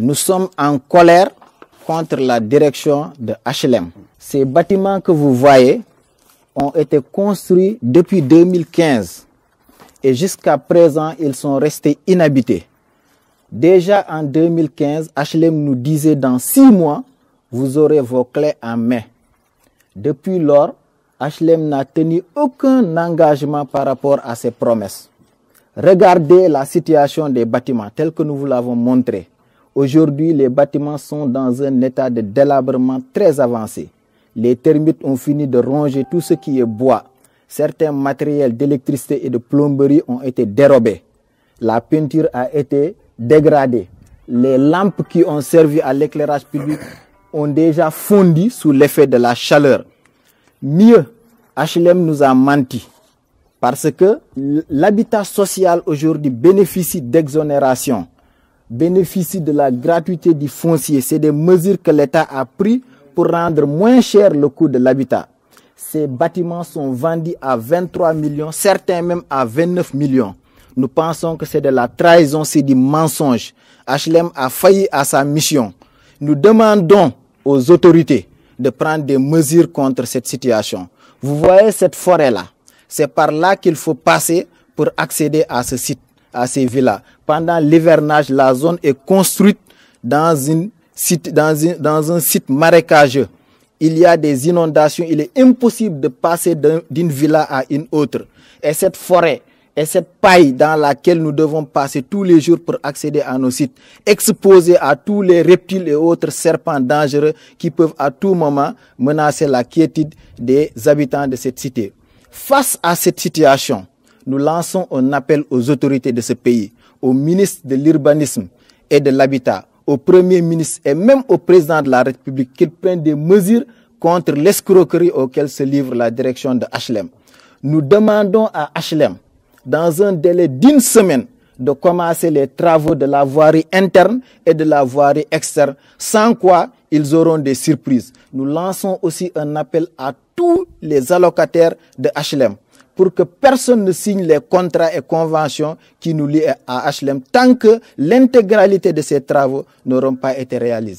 Nous sommes en colère contre la direction de HLM. Ces bâtiments que vous voyez ont été construits depuis 2015 et jusqu'à présent, ils sont restés inhabités. Déjà en 2015, HLM nous disait dans six mois, vous aurez vos clés en main. Depuis lors, HLM n'a tenu aucun engagement par rapport à ses promesses. Regardez la situation des bâtiments tels que nous vous l'avons montré. Aujourd'hui, les bâtiments sont dans un état de délabrement très avancé. Les termites ont fini de ronger tout ce qui est bois. Certains matériels d'électricité et de plomberie ont été dérobés. La peinture a été dégradée. Les lampes qui ont servi à l'éclairage public ont déjà fondu sous l'effet de la chaleur. Mieux, HLM nous a menti parce que l'habitat social aujourd'hui bénéficie d'exonération bénéficient de la gratuité du foncier. C'est des mesures que l'État a prises pour rendre moins cher le coût de l'habitat. Ces bâtiments sont vendus à 23 millions, certains même à 29 millions. Nous pensons que c'est de la trahison, c'est du mensonge. HLM a failli à sa mission. Nous demandons aux autorités de prendre des mesures contre cette situation. Vous voyez cette forêt-là. C'est par là qu'il faut passer pour accéder à ce site à ces villas. Pendant l'hivernage, la zone est construite dans, une dans, une, dans un site marécageux. Il y a des inondations, il est impossible de passer d'une villa à une autre. Et cette forêt, et cette paille dans laquelle nous devons passer tous les jours pour accéder à nos sites, exposés à tous les reptiles et autres serpents dangereux qui peuvent à tout moment menacer la quiétude des habitants de cette cité. Face à cette situation, nous lançons un appel aux autorités de ce pays, au ministre de l'Urbanisme et de l'Habitat, au Premier ministre et même au Président de la République qu'ils prennent des mesures contre l'escroquerie auxquelles se livre la direction de HLM. Nous demandons à HLM, dans un délai d'une semaine, de commencer les travaux de la voirie interne et de la voirie externe, sans quoi ils auront des surprises. Nous lançons aussi un appel à tous les allocataires de HLM pour que personne ne signe les contrats et conventions qui nous lient à HLM tant que l'intégralité de ces travaux n'auront pas été réalisés.